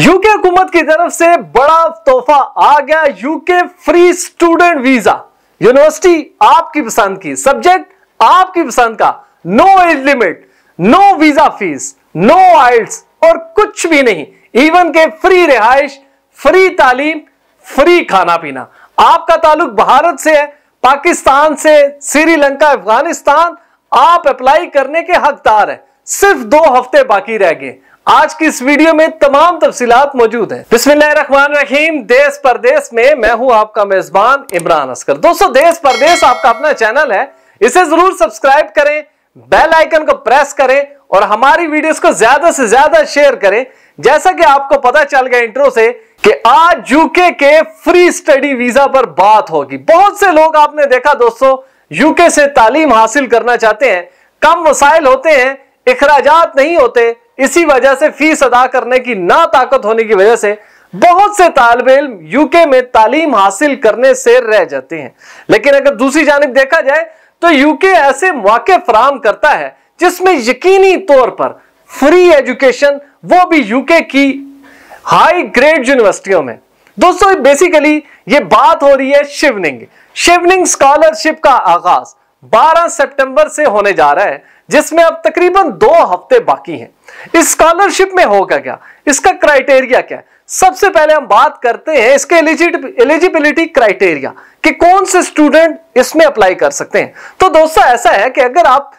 UK हुकूमत की तरफ से बड़ा तोहफा आ गया UK free student visa university आपकी पसंद की सब्जेक्ट आपकी पसंद का no age limit no visa fees no IELTS और कुछ भी नहीं इवन के फ्री रिहाइश फ्री तालीम फ्री खाना पीना आपका ताल्लुक भारत से है पाकिस्तान से श्रीलंका अफगानिस्तान आप अप्लाई करने के हकदार है सिर्फ दो हफ्ते बाकी रह गए आज की इस वीडियो में तमाम तफसीलात मौजूद है बिस्मिल्लाहमान रहीम देश परदेश में मैं हूं आपका मेजबान इमरान असकर दोस्तों देश परदेश आपका अपना चैनल है इसे जरूर सब्सक्राइब करें बेल आइकन को प्रेस करें और हमारी वीडियोस को ज्यादा से ज्यादा शेयर करें जैसा कि आपको पता चल गया इंट्रो से कि आज यूके के फ्री स्टडी वीजा पर बात होगी बहुत से लोग आपने देखा दोस्तों यूके से तालीम हासिल करना चाहते हैं कम वसाइल होते हैं इखराजात नहीं होते इसी वजह से फीस अदा करने की ना ताकत होने की वजह से बहुत से तालब इम यूके में तालीम हासिल करने से रह जाते हैं लेकिन अगर दूसरी जानब देखा जाए तो यूके ऐसे मौके फ्राहम करता है जिसमें यकीनी तौर पर फ्री एजुकेशन वो भी यूके की हाई ग्रेड यूनिवर्सिटियों में दोस्तों बेसिकली ये बात हो रही है शिवनिंग शिवनिंग स्कॉलरशिप का आगाज 12 सितंबर से होने जा रहा है जिसमें अब तकरीबन दो हफ्ते बाकी हैं इस स्कॉलरशिप में होगा क्या इसका क्राइटेरिया क्या है सबसे पहले हम बात करते हैं इसके एलिजिबिलिटी क्राइटेरिया कि कौन से स्टूडेंट इसमें अप्लाई कर सकते हैं तो दोस्तों ऐसा है कि अगर आप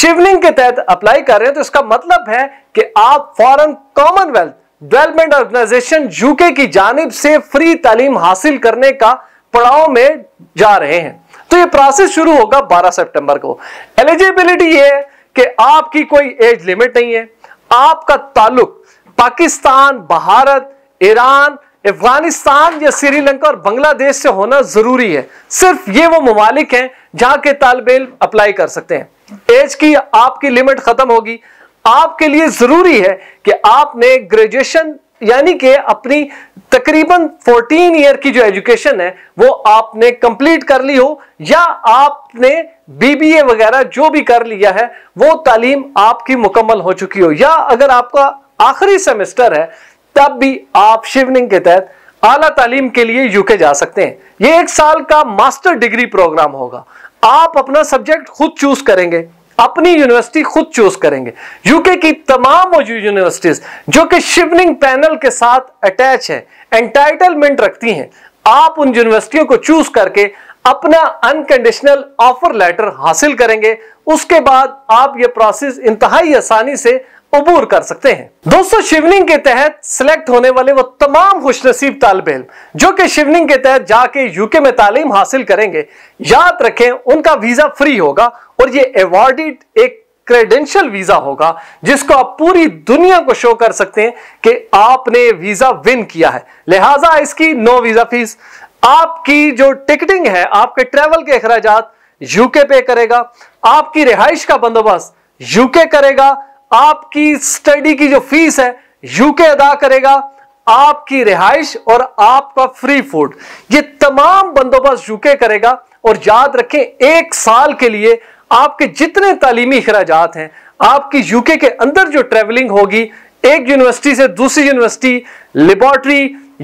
शिवलिंग के तहत अप्लाई कर रहे हैं तो इसका मतलब है कि आप foreign commonwealth development organisation UK की जानब से फ्री तालीम हासिल करने का पड़ाव में जा रहे हैं तो ये प्रोसेस शुरू होगा 12 सितंबर को एलिजिबिलिटी ये है कि आपकी कोई एज लिमिट नहीं है आपका ताल्लुक पाकिस्तान भारत ईरान अफगानिस्तान या श्रीलंका और बांग्लादेश से होना जरूरी है सिर्फ ये वो ममालिक हैं जहां के तालबेल अप्लाई कर सकते हैं एज की आपकी लिमिट खत्म होगी आपके लिए जरूरी है कि आपने ग्रेजुएशन यानी कि अपनी तकरीबन 14 ईयर की जो एजुकेशन है वो आपने कंप्लीट कर ली हो या आपने बीबीए वगैरह जो भी कर लिया है वो तालीम आपकी मुकम्मल हो चुकी हो या अगर आपका आखिरी सेमेस्टर है तब भी आप शिवनिंग के तहत आला तालीम के लिए यूके जा सकते हैं ये एक साल का मास्टर डिग्री प्रोग्राम होगा आप अपना सब्जेक्ट खुद चूज करेंगे अपनी यूनिवर्सिटी खुद चूज करेंगे यूके की तमाम मौजूद यूनिवर्सिटीज जो कि शिवनिंग पैनल के साथ अटैच है एंटाइटलमेंट रखती हैं आप उन यूनिवर्सिटियों को चूज करके अपना अनकंडीशनल ऑफर लेटर हासिल करेंगे उसके बाद आप यह प्रोसेस इंतहाई आसानी से अबूर कर सकते हैं दोस्तों शिवलिंग के तहत सिलेक्ट होने वाले वो तमाम खुशनसीब तालब इम जो कि शिवलिंग के तहत जाके यूके में तालीम हासिल करेंगे याद रखें उनका वीजा फ्री होगा और ये अवॉर्डिड एक क्रेडेंशियल वीजा होगा जिसको आप पूरी दुनिया को शो कर सकते हैं कि आपने वीजा विन किया है लिहाजा इसकी नो वीजा फीस आपकी जो टिकटिंग है आपके ट्रेवल के अखराज यूके पे करेगा आपकी रिहाइश का बंदोबस्त यूके करेगा आपकी स्टडी की जो फीस है यूके अदा करेगा आपकी रिहाइश और आपका फ्री फूड ये तमाम बंदोबस्त यूके करेगा और याद रखें एक साल के लिए आपके जितने तालीमी अखराज हैं आपकी यूके के अंदर जो ट्रेवलिंग होगी एक यूनिवर्सिटी से दूसरी यूनिवर्सिटी लेबॉर्ट्री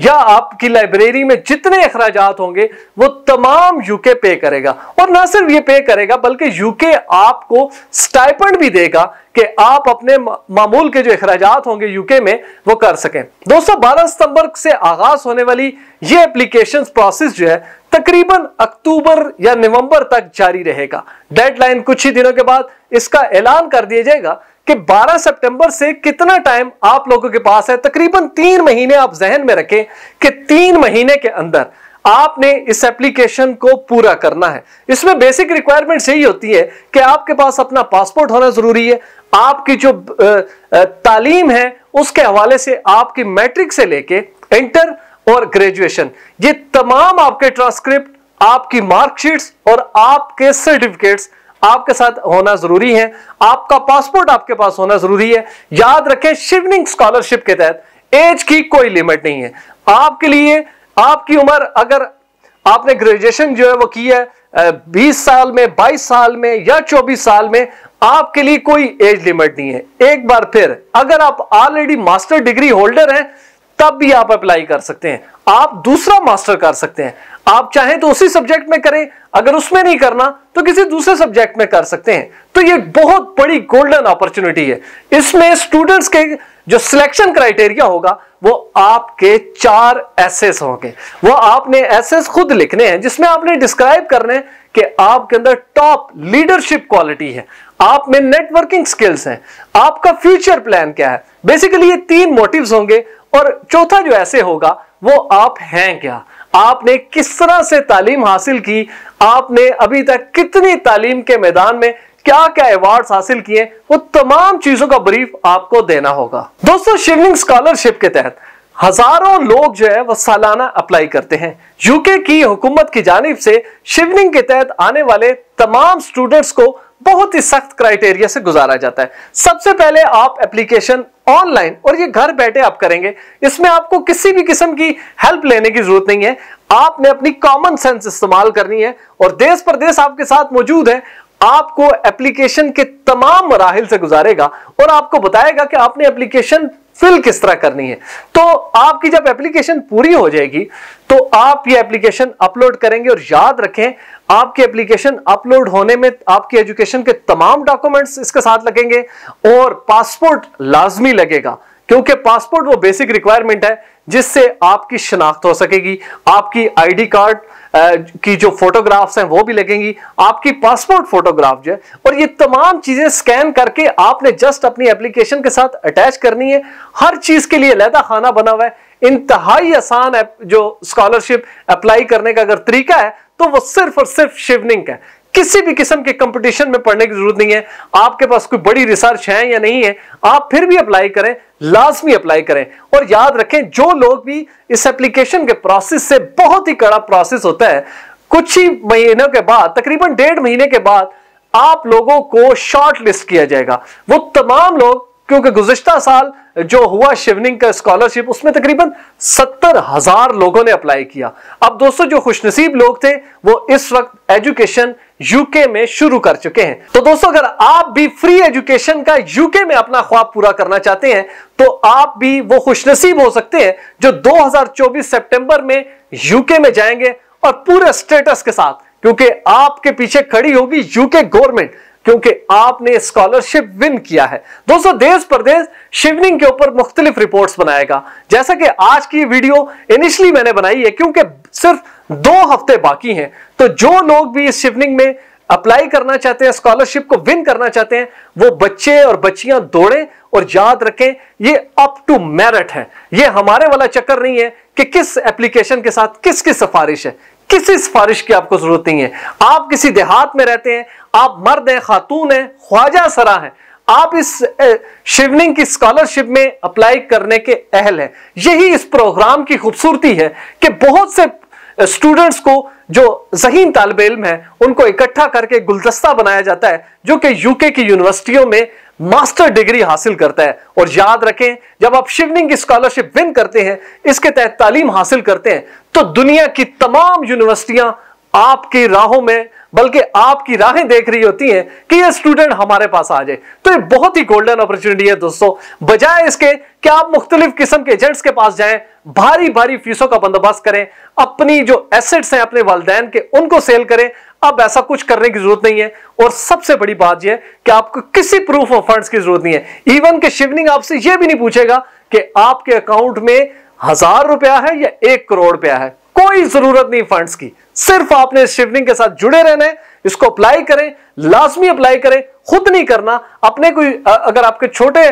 या आपकी लाइब्रेरी में जितने अखराज होंगे वो तमाम यूके पे करेगा और ना सिर्फ ये पे करेगा बल्कि यूके आपको स्टाइपेंड भी देगा कि आप अपने मामूल के जो अखराज होंगे यूके में वो कर सकें दोस्तों बारह सितंबर से आगाज होने वाली ये एप्लीकेशन प्रोसेस जो है तकरीबन अक्टूबर या नवंबर तक जारी रहेगा डेडलाइन कुछ ही दिनों के बाद इसका ऐलान कर दिया जाएगा कि 12 सितंबर से कितना टाइम आप लोगों के पास है तकरीबन तीन महीने आप जहन में रखें कि तीन महीने के अंदर आपने इस एप्लीकेशन को पूरा करना है इसमें बेसिक रिक्वायरमेंट यही होती है कि आपके पास अपना पासपोर्ट होना जरूरी है आपकी जो तालीम है उसके हवाले से आपकी मैट्रिक से लेके इंटर और ग्रेजुएशन ये तमाम आपके ट्रांसक्रिप्ट आपकी मार्कशीट्स और आपके सर्टिफिकेट्स आपके साथ होना जरूरी है आपका पासपोर्ट आपके पास होना जरूरी है याद रखें शिवनिंग स्कॉलरशिप के तहत एज की कोई लिमिट नहीं है आपके लिए आपकी उम्र अगर आपने ग्रेजुएशन जो है वो की है बीस साल में बाईस साल में या चौबीस साल में आपके लिए कोई एज लिमिट नहीं है एक बार फिर अगर आप ऑलरेडी मास्टर डिग्री होल्डर हैं तब भी आप अप्लाई कर सकते हैं आप दूसरा मास्टर कर सकते हैं आप चाहें तो उसी सब्जेक्ट में करें अगर उसमें नहीं करना तो किसी दूसरे सब्जेक्ट में कर सकते हैं तो ये बहुत बड़ी गोल्डन अपॉर्चुनिटी है इसमें स्टूडेंट्स के जो सिलेक्शन क्राइटेरिया होगा वो आपके चार एसेस होंगे वो आपने एसेस खुद लिखने हैं जिसमें आपने डिस्क्राइब करने कि आपके अंदर टॉप लीडरशिप क्वालिटी है आप में नेटवर्किंग स्किल्स हैं आपका फ्यूचर प्लान क्या है बेसिकली ये तीन मोटिव्स होंगे और चौथा जो ऐसे होगा वो आप हैं क्या आपने किस तरह से तालीम हासिल की आपने अभी तक कितनी तालीम के मैदान में क्या क्या अवार्ड्स हासिल किए वो तमाम चीजों का ब्रीफ आपको देना होगा दोस्तों शिवलिंग स्कॉलरशिप के तहत हजारों लोग जो है वो सालाना अप्लाई करते हैं यूके की हुकूमत की जानब से शिवलिंग के तहत आने वाले तमाम स्टूडेंट्स को बहुत ही सख्त क्राइटेरिया से गुजारा जाता है सबसे पहले आप एप्लीकेशन ऑनलाइन और ये घर बैठे आप करेंगे इसमें आपको किसी भी किस्म की हेल्प लेने की जरूरत नहीं है आपने अपनी कॉमन सेंस इस्तेमाल करनी है और देश प्रदेश आपके साथ मौजूद है आपको एप्लीकेशन के तमाम मराहल से गुजारेगा और आपको बताएगा कि आपने एप्लीकेशन फिल किस तरह करनी है तो आपकी जब एप्लीकेशन पूरी हो जाएगी तो आप ये एप्लीकेशन अपलोड करेंगे और याद रखें आपकी एप्लीकेशन अपलोड होने में आपकी एजुकेशन के तमाम डॉक्यूमेंट्स इसके साथ लगेंगे और पासपोर्ट लाजमी लगेगा क्योंकि पासपोर्ट वो बेसिक रिक्वायरमेंट है जिससे आपकी शनाख्त हो सकेगी आपकी आईडी कार्ड की जो फोटोग्राफ्स हैं वो भी लगेंगी आपकी पासपोर्ट फोटोग्राफ जो है और ये तमाम चीज़ें स्कैन करके आपने जस्ट अपनी एप्लीकेशन के साथ अटैच करनी है हर चीज़ के लिए लहदा खाना बना हुआ है इंतहाई आसान जो स्कॉलरशिप अप्लाई करने का अगर तरीका है तो वो सिर्फ और सिर्फ शिवनिंग है किसी भी किस्म के कंपटीशन में पढ़ने की जरूरत नहीं है आपके पास कोई बड़ी रिसर्च है या नहीं है आप फिर भी अप्लाई करें लाजमी अप्लाई करें और याद रखें जो लोग भी इस एप्लीकेशन के प्रोसेस से बहुत ही कड़ा प्रोसेस होता है कुछ ही महीनों के बाद तकरीबन डेढ़ महीने के बाद आप लोगों को शॉर्ट लिस्ट किया जाएगा वो तमाम लोग क्योंकि गुजश्ता साल जो हुआ शिवनिंग का स्कॉलरशिप उसमें तकरीबन सत्तर हजार लोगों ने अप्लाई किया अब दोस्तों जो खुशनसीब लोग थे वो इस वक्त एजुकेशन यूके में शुरू कर चुके हैं तो दोस्तों अगर आप भी फ्री एजुकेशन का यूके में अपना ख्वाब पूरा करना चाहते हैं तो आप भी वो खुशनसीब हो सकते हैं जो 2024 सितंबर में यूके में जाएंगे और पूरे स्टेटस के साथ क्योंकि आपके पीछे खड़ी होगी यूके गवर्नमेंट क्योंकि आपने स्कॉलरशिप विन किया है दोस्तों देश प्रदेश शिवनिंग के ऊपर मुख्तलिफ रिपोर्ट्स बनाएगा जैसा कि आज की वीडियो इनिशियली मैंने बनाई है क्योंकि सिर्फ दो हफ्ते बाकी हैं तो जो लोग भी इस शिवनिंग में अप्लाई करना चाहते हैं स्कॉलरशिप को विन करना चाहते हैं वो बच्चे और बच्चियां दौड़ें और याद रखें ये अप टू मेरिट है ये हमारे वाला चक्कर नहीं है कि किस एप्लीकेशन के साथ किसकी सिफारिश है किसी सिफारिश की आपको जरूरत नहीं है आप किसी देहात में रहते हैं आप मर्द हैं खातून हैं ख्वाजा सरा हैं आप इस शिवनिंग की स्कॉलरशिप में अप्लाई करने के अहल हैं यही इस प्रोग्राम की खूबसूरती है कि बहुत से स्टूडेंट्स को जो जहीन तालब इम है उनको इकट्ठा करके गुलदस्ता बनाया जाता है जो कि यूके की यूनिवर्सिटियों में मास्टर डिग्री हासिल करता है और याद रखें जब आप शिवनिंग की स्कॉलरशिप विन करते हैं इसके तहत तालीम हासिल करते हैं तो दुनिया की तमाम यूनिवर्सिटियां आपकी राहों में बल्कि आपकी राहें देख रही होती हैं कि ये स्टूडेंट हमारे पास आ जाए तो ये बहुत ही गोल्डन अपॉर्चुनिटी है दोस्तों बजाय इसके कि आप मुख्तलिफ किस्म के एजेंट्स के पास जाएं भारी भारी फीसों का बंदोबस्त करें अपनी जो एसेट्स हैं अपने वालदेन के उनको सेल करें अब ऐसा कुछ करने की जरूरत नहीं है और सबसे बड़ी बात यह कि आपको किसी प्रूफ ऑफ फंड की जरूरत नहीं है इवन के शिवनिंग आपसे यह भी नहीं पूछेगा कि आपके अकाउंट में हजार रुपया है या एक करोड़ रुपया है कोई जरूरत नहीं फंड्स की सिर्फ आपने इस शिवलिंग के साथ जुड़े रहना इसको अप्लाई करें लाजमी अप्लाई करें खुद नहीं करना अपने कोई अगर आपके छोटे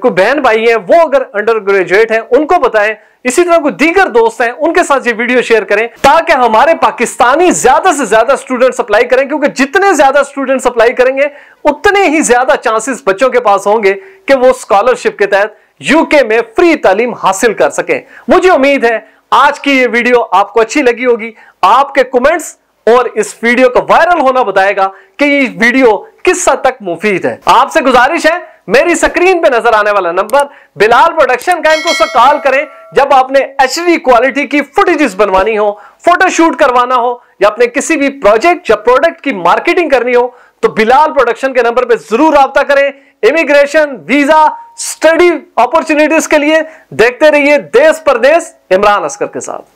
कोई बहन भाई हैं वो अगर अंडर ग्रेजुएट हैं उनको बताएं इसी तरह कोई दीगर दोस्त हैं उनके साथ ये वीडियो शेयर करें ताकि हमारे पाकिस्तानी ज्यादा से ज्यादा स्टूडेंट्स अप्लाई करें क्योंकि जितने ज्यादा स्टूडेंट्स अप्लाई करेंगे उतने ही ज्यादा चांसेस बच्चों के पास होंगे कि वो स्कॉलरशिप के तहत यूके में फ्री तालीम हासिल कर सकें मुझे उम्मीद है आज की ये वीडियो आपको अच्छी लगी होगी आपके कमेंट्स और इस वीडियो का वायरल होना बताएगा कि ये वीडियो किस हद तक मुफीद है आपसे गुजारिश है मेरी स्क्रीन पे नजर आने वाला नंबर बिलाल प्रोडक्शन का इनको कॉल करें जब आपने एच क्वालिटी की फुटेजेस बनवानी हो फोटोशूट करवाना हो या अपने किसी भी प्रोजेक्ट या प्रोडक्ट की मार्केटिंग करनी हो तो बिलाल प्रोडक्शन के नंबर पर जरूर रबता करें इमिग्रेशन वीजा स्टडी अपॉर्चुनिटीज के लिए देखते रहिए देश परदेश इमरान असकर के साथ